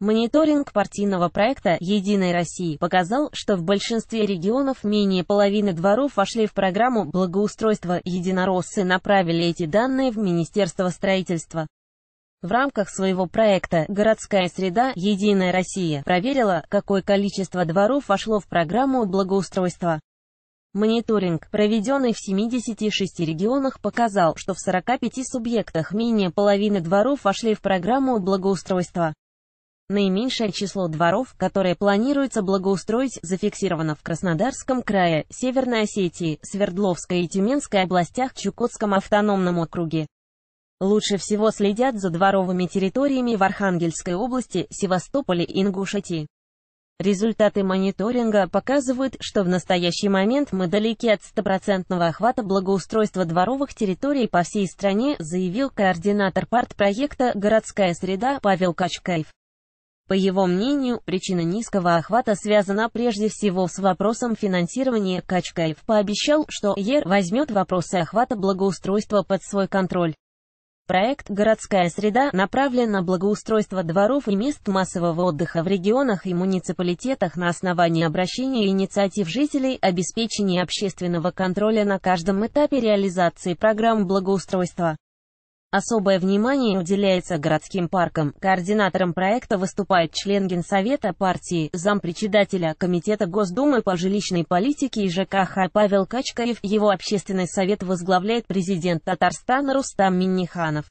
Мониторинг партийного проекта «Единой России» показал, что в большинстве регионов менее половины дворов вошли в программу благоустройства. Единороссы направили эти данные в Министерство строительства. В рамках своего проекта «Городская среда. Единая Россия» проверила, какое количество дворов вошло в программу благоустройства. Мониторинг, проведенный в 76 регионах, показал, что в 45 субъектах менее половины дворов вошли в программу благоустройства. Наименьшее число дворов, которые планируется благоустроить, зафиксировано в Краснодарском крае, Северной Осетии, Свердловской и Тюменской областях Чукотском автономном округе. Лучше всего следят за дворовыми территориями в Архангельской области, Севастополе и Ингушетии. Результаты мониторинга показывают, что в настоящий момент мы далеки от стопроцентного охвата благоустройства дворовых территорий по всей стране, заявил координатор партпроекта «Городская среда» Павел Качкаев. По его мнению, причина низкого охвата связана прежде всего с вопросом финансирования. Качкаев пообещал, что ЕР возьмет вопросы охвата благоустройства под свой контроль. Проект «Городская среда» направлен на благоустройство дворов и мест массового отдыха в регионах и муниципалитетах на основании обращения и инициатив жителей, обеспечения общественного контроля на каждом этапе реализации программ благоустройства. Особое внимание уделяется городским паркам. Координатором проекта выступает член Генсовета партии, зампредседателя Комитета Госдумы по жилищной политике и ЖКХ Павел Качкаев. Его общественный совет возглавляет президент Татарстана Рустам Минниханов.